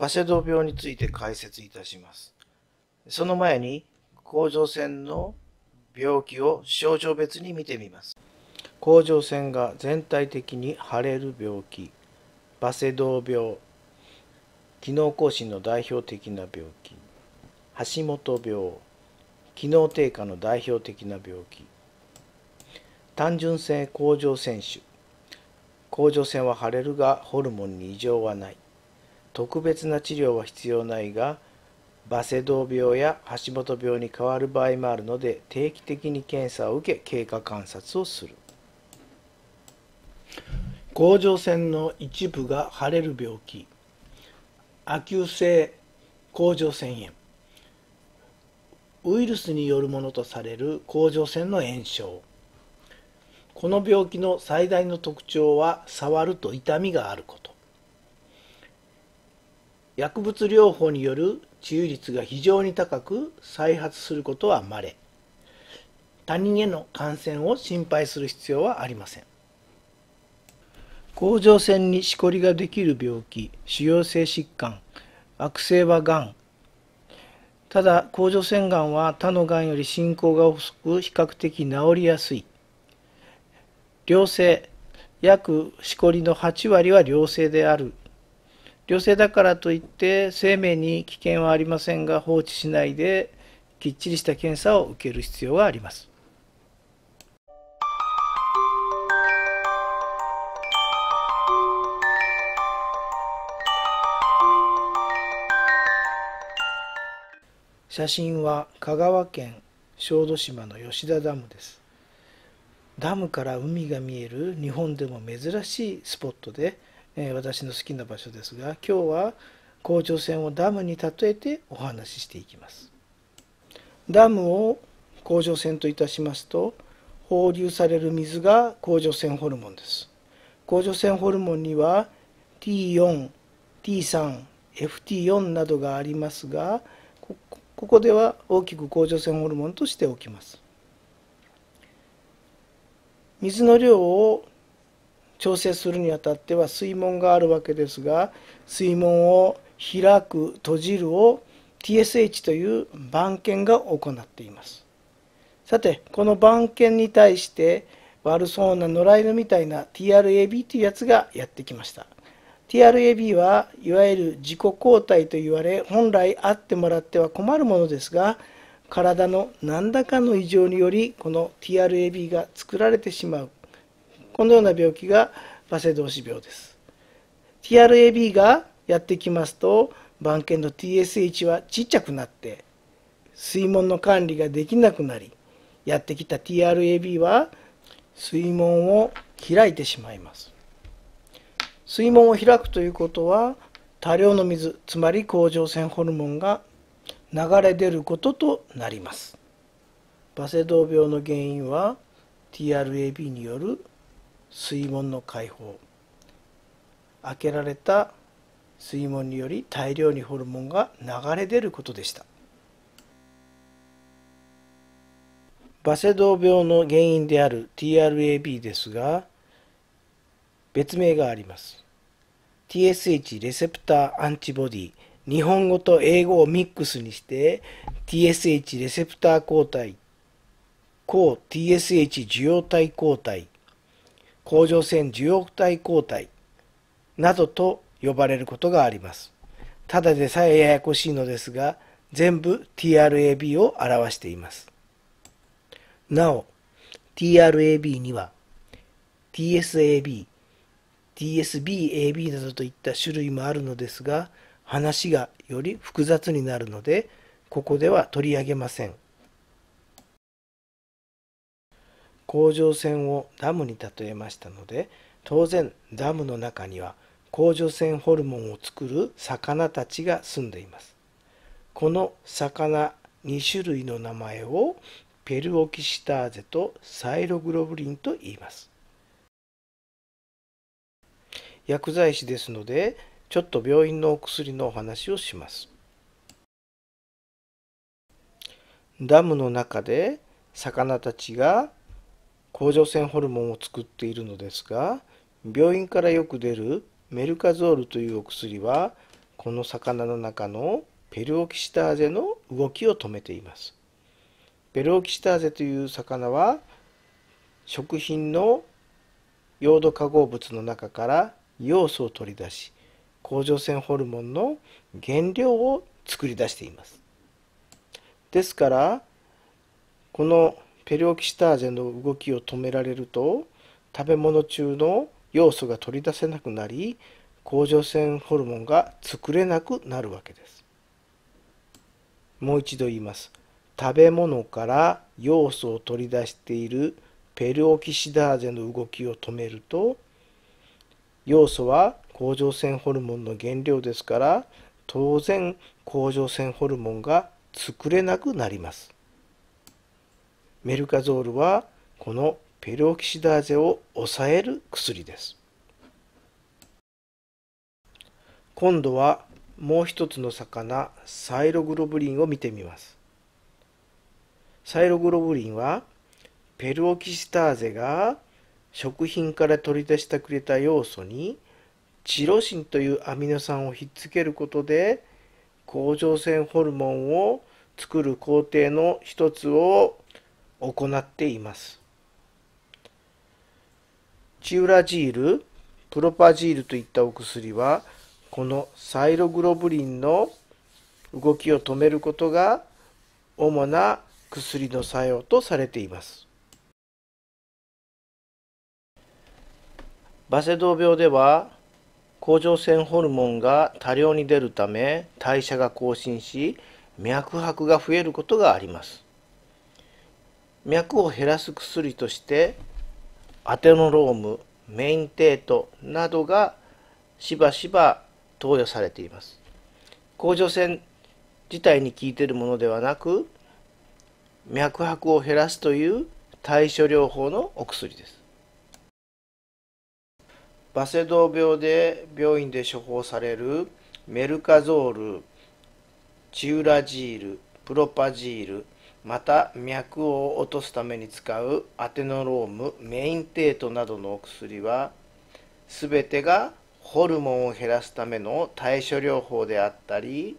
バセド病について解説いたします。その前に甲状腺の病気を症状別に見てみます。甲状腺が全体的に腫れる病気、バセド病、機能更新の代表的な病気、橋本病、機能低下の代表的な病気、単純性甲状腺腫、甲状腺は腫れるがホルモンに異常はない。特別な治療は必要ないがバセドウ病や橋本病に変わる場合もあるので定期的に検査を受け経過観察をする甲状腺の一部が腫れる病気亜急性甲状腺炎ウイルスによるものとされる甲状腺の炎症この病気の最大の特徴は触ると痛みがあること薬物療法による治癒率が非常に高く再発することはまれ他人への感染を心配する必要はありません甲状腺にしこりができる病気腫瘍性疾患悪性はがんただ甲状腺がんは他のがんより進行が遅く比較的治りやすい良性約しこりの8割は良性である良性だからといって生命に危険はありませんが放置しないできっちりした検査を受ける必要があります。写真は香川県小豆島の吉田ダムですダムから海が見える日本でも珍しいスポットでえー、私の好きな場所ですが今日は甲状腺をダムに例えてお話ししていきますダムを甲状腺といたしますと放流される水が甲状腺ホルモンです甲状腺ホルモンには T4T3FT4 などがありますがここでは大きく甲状腺ホルモンとしておきます水の量を調整するにあたっては水門があるわけですが水門を開く閉じるを TSH という番犬が行っていますさてこの番犬に対して悪そうな野良犬みたいな TRAB というやつがやってきました TRAB はいわゆる自己抗体と言われ本来あってもらっては困るものですが体の何らかの異常によりこの TRAB が作られてしまうこのような病気がバセドウ病です TRAB がやってきますと番犬の TSH はちっちゃくなって水門の管理ができなくなりやってきた TRAB は水門を開いてしまいます水門を開くということは多量の水つまり甲状腺ホルモンが流れ出ることとなりますバセドウ病の原因は TRAB による水門の解放開けられた水門により大量にホルモンが流れ出ることでしたバセドウ病の原因である TRAB ですが別名があります TSH レセプターアンチボディ日本語と英語をミックスにして TSH レセプター抗体抗 TSH 受容体抗体甲状腺受容体抗体などと呼ばれることがあります。ただでさえややこしいのですが、全部 TRAB を表しています。なお、TRAB には TSAB、TSBAB などといった種類もあるのですが、話がより複雑になるので、ここでは取り上げません。甲状腺をダムに例えましたので当然ダムの中には甲状腺ホルモンを作る魚たちが住んでいますこの魚2種類の名前をペルオキシターゼとサイログロブリンと言います薬剤師ですのでちょっと病院のお薬のお話をしますダムの中で魚たちが甲状腺ホルモンを作っているのですが病院からよく出るメルカゾールというお薬はこの魚の中のペルオキシターゼの動きを止めていますペルオキシターゼという魚は食品の溶度化合物の中から要素を取り出し甲状腺ホルモンの原料を作り出していますですからこのペルオキシターゼの動きを止められると食べ物中の要素が取り出せなくなり甲状腺ホルモンが作れなくなるわけですもう一度言います食べ物から要素を取り出しているペルオキシダーゼの動きを止めると要素は甲状腺ホルモンの原料ですから当然甲状腺ホルモンが作れなくなります。メルカゾールはこのペルオキシダーゼを抑える薬です。今度はもう一つの魚サイログロブリンを見てみます。サイログロブリンはペルオキシダーゼが食品から取り出してくれた要素にチロシンというアミノ酸をひっつけることで甲状腺ホルモンを作る工程の一つを行っています。チウラジール、プロパジールといったお薬は、このサイログロブリンの動きを止めることが主な薬の作用とされています。バセドウ病では甲状腺ホルモンが多量に出るため代謝が更新し脈拍が増えることがあります。脈を減らす薬としてアテノロームメインテートなどがしばしば投与されています甲状腺自体に効いているものではなく脈拍を減らすという対処療法のお薬ですバセドウ病で病院で処方されるメルカゾールチウラジールプロパジールまた脈を落とすために使うアテノロームメインテートなどのお薬は全てがホルモンを減らすための対処療法であったり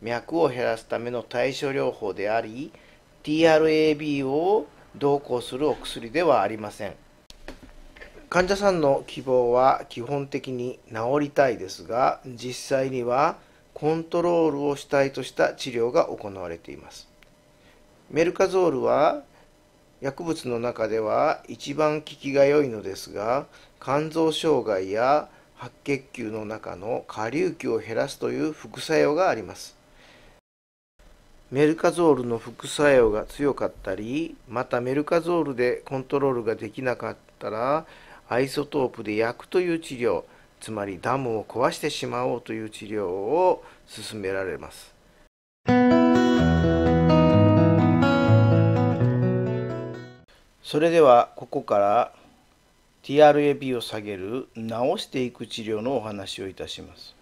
脈を減らすための対処療法であり TRAB を同行するお薬ではありません患者さんの希望は基本的に治りたいですが実際にはコントロールを主体とした治療が行われていますメルカゾールは薬物の中では一番効きが良いのですが肝臓障害や白血球の中の下流球を減らすという副作用がありますメルカゾールの副作用が強かったりまたメルカゾールでコントロールができなかったらアイソトープで焼くという治療つまりダムを壊してしまおうという治療を勧められますそれではここから TRAB を下げる治していく治療のお話をいたします。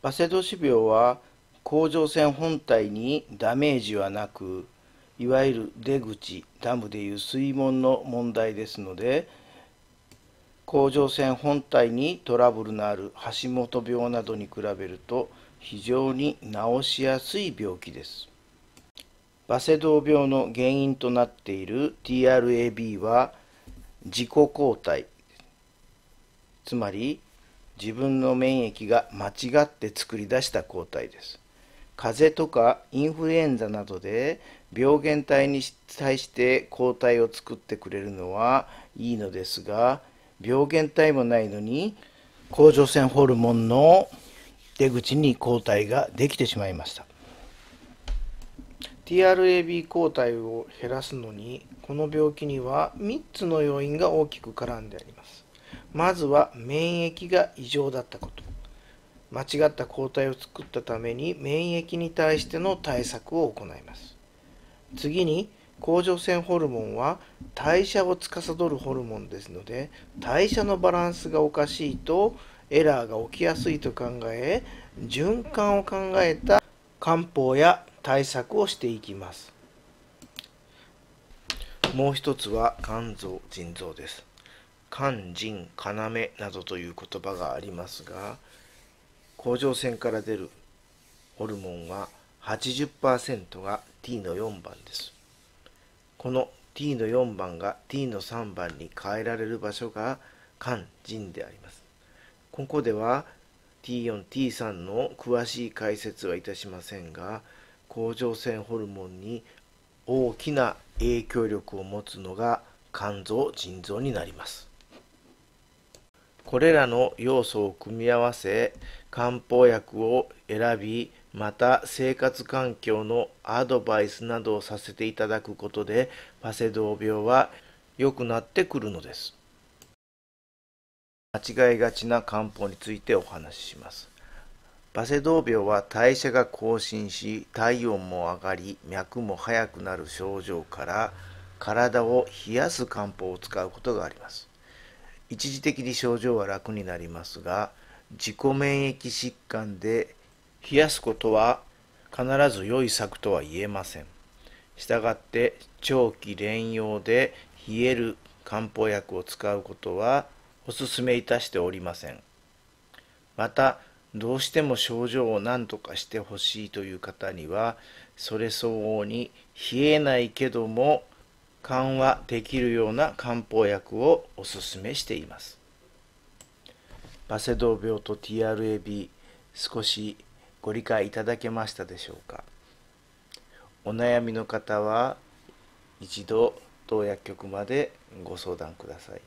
バセドシ病は甲状腺本体にダメージはなくいわゆる出口ダムでいう水門の問題ですので甲状腺本体にトラブルのある橋本病などに比べると非常に治しやすい病気です。バセドウ病の原因となっている TRAB は自己抗体つまり自分の免疫が間違って作り出した抗体です風邪とかインフルエンザなどで病原体に対して抗体を作ってくれるのはいいのですが病原体もないのに甲状腺ホルモンの出口に抗体ができてしまいました TRAB 抗体を減らすのにこの病気には3つの要因が大きく絡んでありますまずは免疫が異常だったこと間違った抗体を作ったために免疫に対しての対策を行います次に甲状腺ホルモンは代謝を司るホルモンですので代謝のバランスがおかしいとエラーが起きやすいと考え循環を考えた漢方や対策をしていきますもう一つは肝臓腎臓です肝腎要などという言葉がありますが甲状腺から出るホルモンは80%が T の4番ですこの T の4番が T の3番に変えられる場所が肝腎でありますここでは T4T3 の詳しい解説はいたしませんが甲状腺ホルモンに大きな影響力を持つのが肝臓腎臓になりますこれらの要素を組み合わせ漢方薬を選びまた生活環境のアドバイスなどをさせていただくことでパセドー病は良くなってくるのです間違いがちな漢方についてお話ししますバセドウ病は代謝が更新し体温も上がり脈も速くなる症状から体を冷やす漢方を使うことがあります一時的に症状は楽になりますが自己免疫疾患で冷やすことは必ず良い策とは言えませんしたがって長期連用で冷える漢方薬を使うことはお勧めいたしておりませんまたどうしても症状を何とかしてほしいという方にはそれ相応に冷えないけども緩和できるような漢方薬をおすすめしていますバセドウ病と TRAB 少しご理解いただけましたでしょうかお悩みの方は一度当薬局までご相談ください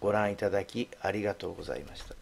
ご覧いただきありがとうございました